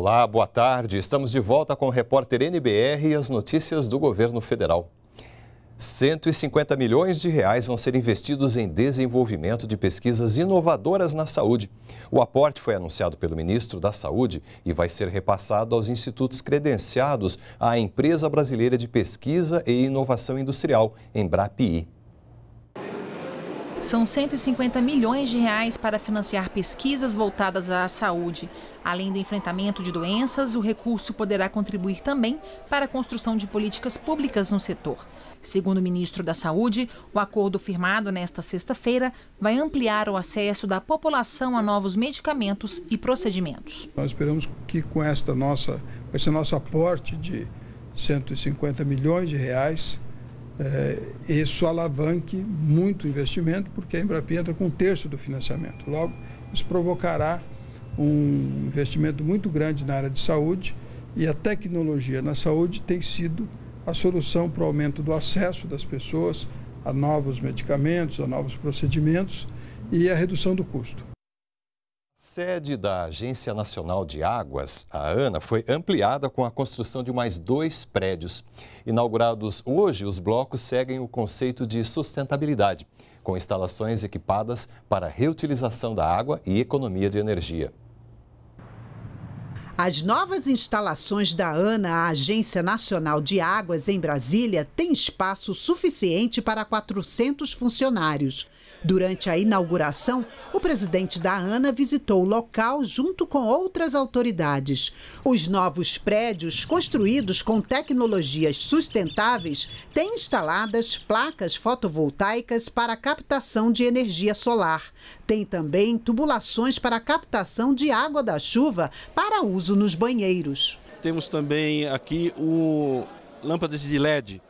Olá, boa tarde. Estamos de volta com o repórter NBR e as notícias do governo federal. 150 milhões de reais vão ser investidos em desenvolvimento de pesquisas inovadoras na saúde. O aporte foi anunciado pelo ministro da Saúde e vai ser repassado aos institutos credenciados à Empresa Brasileira de Pesquisa e Inovação Industrial, Embrapi. São 150 milhões de reais para financiar pesquisas voltadas à saúde. Além do enfrentamento de doenças, o recurso poderá contribuir também para a construção de políticas públicas no setor. Segundo o ministro da Saúde, o acordo firmado nesta sexta-feira vai ampliar o acesso da população a novos medicamentos e procedimentos. Nós esperamos que com esta nossa, esse nosso aporte de 150 milhões de reais, é, isso alavanque muito o investimento, porque a Embrapa entra com um terço do financiamento. Logo, isso provocará um investimento muito grande na área de saúde e a tecnologia na saúde tem sido a solução para o aumento do acesso das pessoas a novos medicamentos, a novos procedimentos e a redução do custo. Sede da Agência Nacional de Águas, a ANA, foi ampliada com a construção de mais dois prédios. Inaugurados hoje, os blocos seguem o conceito de sustentabilidade, com instalações equipadas para reutilização da água e economia de energia. As novas instalações da ANA, a Agência Nacional de Águas, em Brasília, têm espaço suficiente para 400 funcionários. Durante a inauguração, o presidente da ANA visitou o local junto com outras autoridades. Os novos prédios, construídos com tecnologias sustentáveis, têm instaladas placas fotovoltaicas para captação de energia solar. Tem também tubulações para captação de água da chuva para uso uso nos banheiros. Temos também aqui o lâmpadas de LED,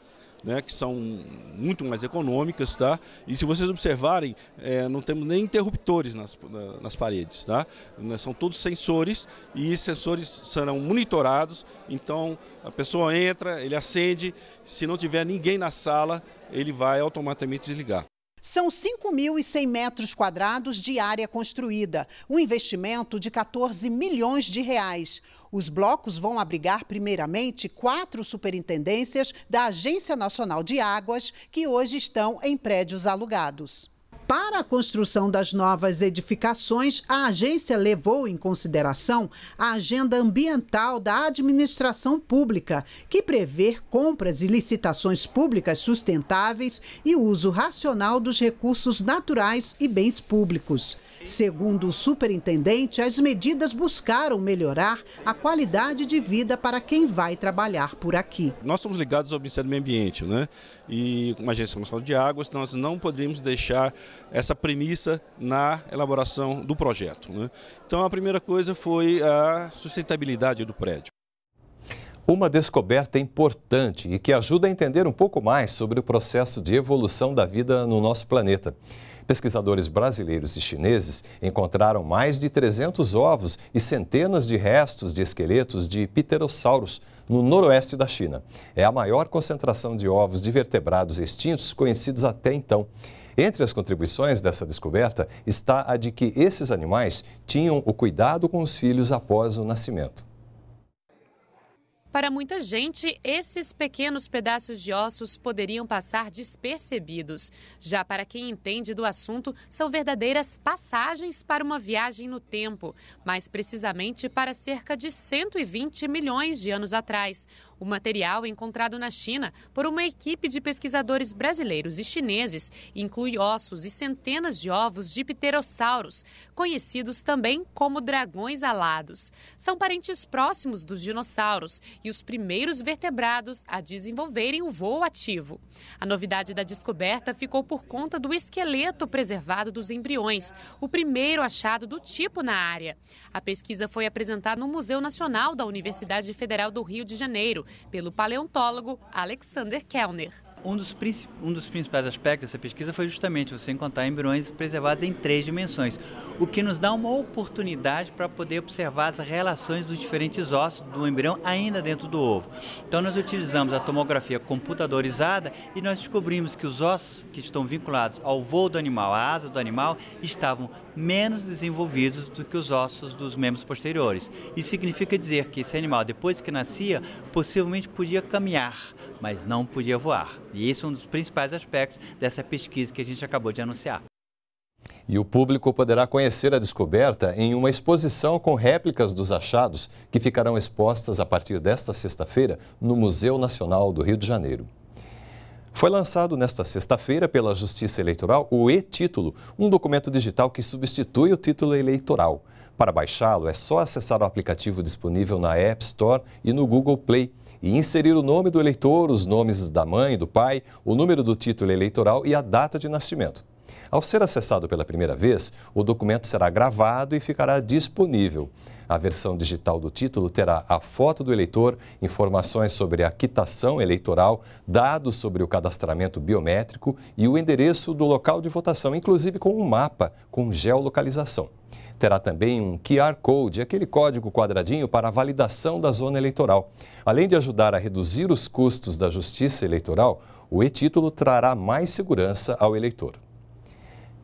né, que são muito mais econômicas, tá? E se vocês observarem, é, não temos nem interruptores nas, nas paredes, tá? Né, são todos sensores e sensores serão monitorados, então a pessoa entra, ele acende, se não tiver ninguém na sala, ele vai automaticamente desligar. São 5.100 metros quadrados de área construída, um investimento de 14 milhões de reais. Os blocos vão abrigar primeiramente quatro superintendências da Agência Nacional de Águas, que hoje estão em prédios alugados. Para a construção das novas edificações, a agência levou em consideração a agenda ambiental da administração pública, que prevê compras e licitações públicas sustentáveis e uso racional dos recursos naturais e bens públicos. Segundo o superintendente, as medidas buscaram melhorar a qualidade de vida para quem vai trabalhar por aqui. Nós somos ligados ao Ministério do Meio Ambiente, né? E como agência municipal de águas, nós não poderíamos deixar essa premissa na elaboração do projeto. Né? Então, a primeira coisa foi a sustentabilidade do prédio. Uma descoberta importante e que ajuda a entender um pouco mais sobre o processo de evolução da vida no nosso planeta. Pesquisadores brasileiros e chineses encontraram mais de 300 ovos e centenas de restos de esqueletos de pterossauros no noroeste da China. É a maior concentração de ovos de vertebrados extintos conhecidos até então. Entre as contribuições dessa descoberta está a de que esses animais tinham o cuidado com os filhos após o nascimento. Para muita gente, esses pequenos pedaços de ossos poderiam passar despercebidos. Já para quem entende do assunto, são verdadeiras passagens para uma viagem no tempo, mais precisamente para cerca de 120 milhões de anos atrás. O material encontrado na China por uma equipe de pesquisadores brasileiros e chineses inclui ossos e centenas de ovos de pterossauros, conhecidos também como dragões alados. São parentes próximos dos dinossauros e os primeiros vertebrados a desenvolverem o voo ativo. A novidade da descoberta ficou por conta do esqueleto preservado dos embriões, o primeiro achado do tipo na área. A pesquisa foi apresentada no Museu Nacional da Universidade Federal do Rio de Janeiro pelo paleontólogo Alexander Kellner. Um dos, um dos, principais aspectos dessa pesquisa foi justamente você encontrar embriões preservados em três dimensões, o que nos dá uma oportunidade para poder observar as relações dos diferentes ossos do embrião ainda dentro do ovo. Então nós utilizamos a tomografia computadorizada e nós descobrimos que os ossos que estão vinculados ao voo do animal, à asa do animal, estavam menos desenvolvidos do que os ossos dos membros posteriores. Isso significa dizer que esse animal, depois que nascia, possivelmente podia caminhar, mas não podia voar. E isso é um dos principais aspectos dessa pesquisa que a gente acabou de anunciar. E o público poderá conhecer a descoberta em uma exposição com réplicas dos achados que ficarão expostas a partir desta sexta-feira no Museu Nacional do Rio de Janeiro. Foi lançado nesta sexta-feira pela Justiça Eleitoral o e-título, um documento digital que substitui o título eleitoral. Para baixá-lo, é só acessar o aplicativo disponível na App Store e no Google Play e inserir o nome do eleitor, os nomes da mãe, do pai, o número do título eleitoral e a data de nascimento. Ao ser acessado pela primeira vez, o documento será gravado e ficará disponível. A versão digital do título terá a foto do eleitor, informações sobre a quitação eleitoral, dados sobre o cadastramento biométrico e o endereço do local de votação, inclusive com um mapa com geolocalização. Terá também um QR Code, aquele código quadradinho para a validação da zona eleitoral. Além de ajudar a reduzir os custos da justiça eleitoral, o e-título trará mais segurança ao eleitor.